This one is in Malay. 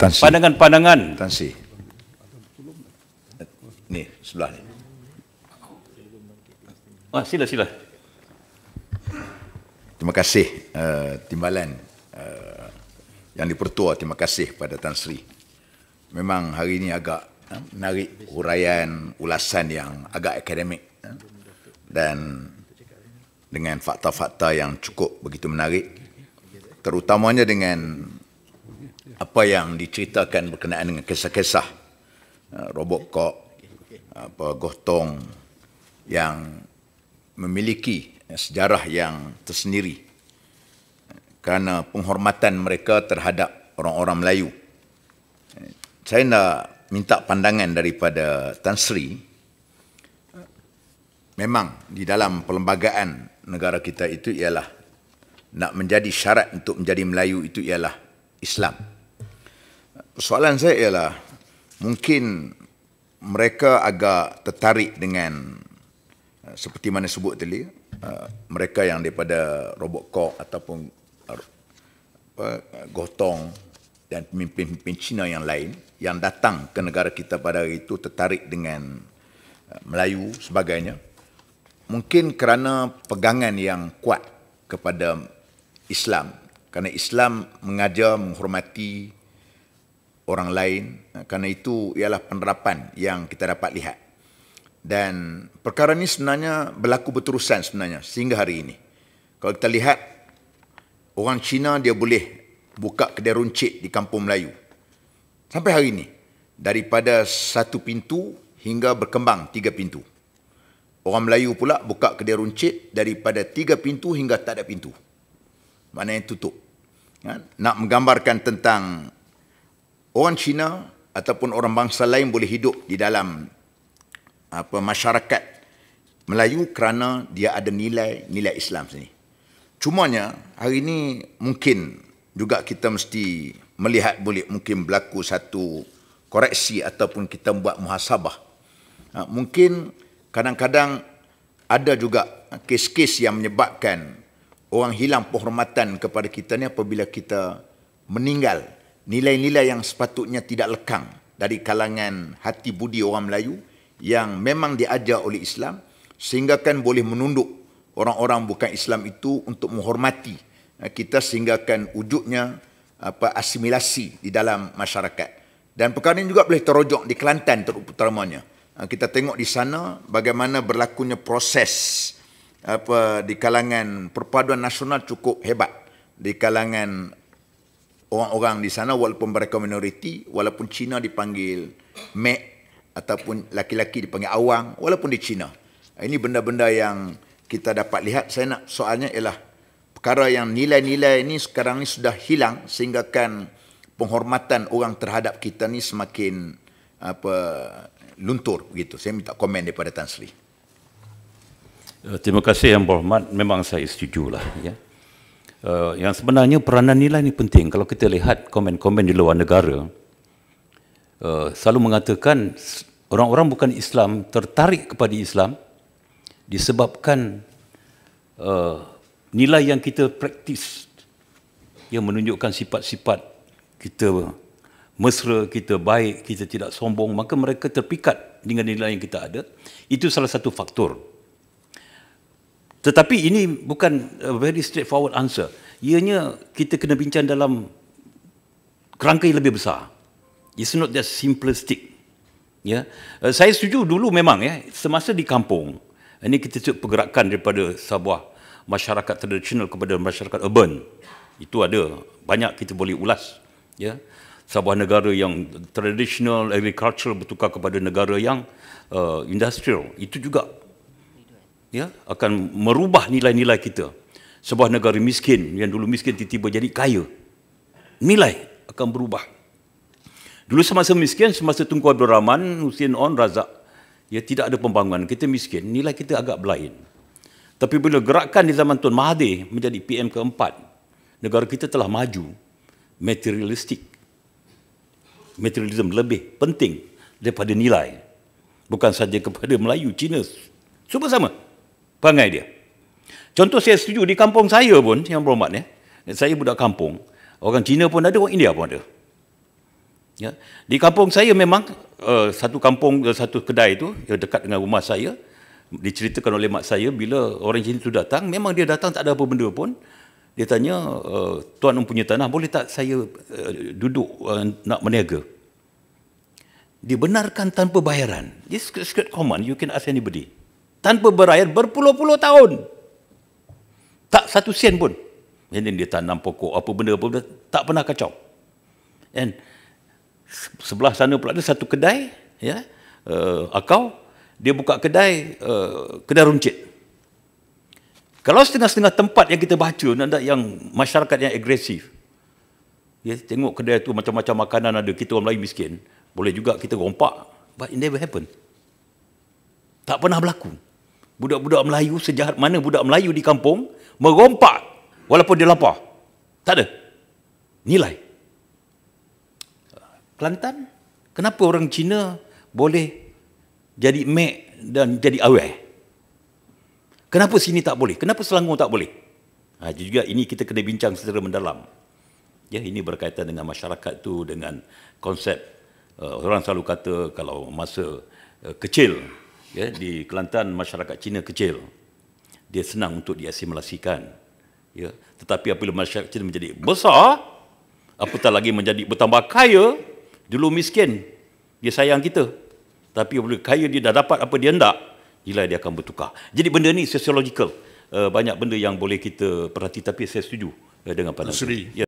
Pandangan-pandangan. Tansi. Ni, sebelah ni. Ah, sila, sila. Terima kasih uh, timbalan uh, yang dipertua. Terima kasih pada Tan Sri. Memang hari ini agak uh, menarik huraian ulasan yang agak akademik. Uh, dan dengan fakta-fakta yang cukup begitu menarik. Terutamanya dengan apa yang diceritakan berkenaan dengan kisah-kisah uh, robot kok apa gotong yang memiliki uh, sejarah yang tersendiri uh, kerana penghormatan mereka terhadap orang-orang Melayu. Saya nak minta pandangan daripada Tan Sri. Memang di dalam perlembagaan negara kita itu ialah nak menjadi syarat untuk menjadi Melayu itu ialah Islam soalan saya ialah mungkin mereka agak tertarik dengan eh, seperti mana sebut tadi eh, mereka yang daripada robot kok ataupun eh, apa gotong dan pemimpin-pemimpin Cina yang lain yang datang ke negara kita pada hari itu tertarik dengan Melayu sebagainya mungkin kerana pegangan yang kuat kepada Islam kerana Islam mengajar menghormati orang lain kerana itu ialah penerapan yang kita dapat lihat dan perkara ini sebenarnya berlaku berterusan sebenarnya sehingga hari ini kalau kita lihat orang Cina dia boleh buka kedai runcit di kampung Melayu sampai hari ini daripada satu pintu hingga berkembang tiga pintu orang Melayu pula buka kedai runcit daripada tiga pintu hingga tak ada pintu mana yang tutup kan? nak menggambarkan tentang orang Cina ataupun orang bangsa lain boleh hidup di dalam apa masyarakat Melayu kerana dia ada nilai-nilai Islam sini. Cuma nya hari ini mungkin juga kita mesti melihat boleh mungkin berlaku satu koreksi ataupun kita buat muhasabah. Ha, mungkin kadang-kadang ada juga kes-kes yang menyebabkan orang hilang penghormatan kepada kita ni apabila kita meninggal nilai-nilai yang sepatutnya tidak lekang dari kalangan hati budi orang Melayu yang memang diajar oleh Islam sehingga kan boleh menunduk orang-orang bukan Islam itu untuk menghormati eh, kita sehingga kan wujudnya apa asimilasi di dalam masyarakat dan perkara ini juga boleh terojok di Kelantan terutamanya eh, kita tengok di sana bagaimana berlakunya proses apa di kalangan perpaduan nasional cukup hebat di kalangan orang-orang di sana walaupun mereka minoriti, walaupun Cina dipanggil mek ataupun laki-laki dipanggil awang walaupun di Cina. Ini benda-benda yang kita dapat lihat. Saya nak soalnya ialah perkara yang nilai-nilai ini sekarang ini sudah hilang sehingga kan penghormatan orang terhadap kita ni semakin apa luntur begitu. Saya minta komen daripada Tan Sri. Eh, terima kasih yang berhormat. Memang saya setuju lah. Ya. Eh, yang sebenarnya peranan nilai ini penting. Kalau kita lihat komen-komen di luar negara, uh, selalu mengatakan orang-orang bukan Islam tertarik kepada Islam disebabkan uh, nilai yang kita praktis yang menunjukkan sifat-sifat kita mesra, kita baik, kita tidak sombong, maka mereka terpikat dengan nilai yang kita ada. Itu salah satu faktor. Tetapi ini bukan a very straightforward answer. Ianya kita kena bincang dalam kerangka yang lebih besar. It's not just simplistic. Ya. Yeah? Uh, saya setuju dulu memang ya, semasa di kampung, ini kita cakap pergerakan daripada sebuah masyarakat tradisional kepada masyarakat urban. Itu ada banyak kita boleh ulas. Ya. Yeah? sebuah negara yang tradisional agricultural bertukar kepada negara yang uh, industrial itu juga ya akan merubah nilai-nilai kita sebuah negara miskin yang dulu miskin tiba-tiba jadi kaya nilai akan berubah dulu semasa miskin semasa Tunku Abdul Rahman Husin On Razak ya tidak ada pembangunan kita miskin nilai kita agak berlain tapi bila gerakan di zaman Tun Mahathir menjadi PM keempat negara kita telah maju materialistik Materialisme lebih penting daripada nilai bukan saja kepada Melayu Cina semua sama, sama. Perangai dia. Contoh saya setuju di kampung saya pun, yang berhormat ya. Saya budak kampung. Orang Cina pun ada, orang India pun ada. Ya. Di kampung saya memang uh, satu kampung, uh, satu kedai itu yang dekat dengan rumah saya diceritakan oleh mak saya bila orang Cina tu datang, memang dia datang tak ada apa benda pun. Dia tanya, uh, tuan mempunyai tanah, boleh tak saya uh, duduk uh, nak meniaga? Dibenarkan tanpa bayaran. This is common. You can ask anybody tanpa berair berpuluh-puluh tahun. Tak satu sen pun. And dia tanam pokok, apa benda, apa benda, tak pernah kacau. And sebelah sana pula ada satu kedai, ya, uh, akau, dia buka kedai, uh, kedai runcit. Kalau setengah-setengah tempat yang kita baca, nanda yang masyarakat yang agresif, ya, tengok kedai tu macam-macam makanan ada, kita orang Melayu miskin, boleh juga kita rompak, but it never happen. Tak pernah berlaku budak-budak Melayu sejahat mana budak Melayu di kampung merompak walaupun dia lapar. Tak ada. Nilai. Kelantan, kenapa orang Cina boleh jadi mek dan jadi awet? Kenapa sini tak boleh? Kenapa Selangor tak boleh? Ha, juga ini kita kena bincang secara mendalam. Ya, ini berkaitan dengan masyarakat tu dengan konsep uh, orang selalu kata kalau masa uh, kecil ya di Kelantan masyarakat Cina kecil dia senang untuk diasimilasikan ya tetapi apabila masyarakat Cina menjadi besar apatah lagi menjadi bertambah kaya dulu miskin dia sayang kita tapi apabila kaya dia dah dapat apa dia hendak nilai dia akan bertukar jadi benda ni sociological uh, eh, banyak benda yang boleh kita perhati tapi saya setuju uh, dengan pandangan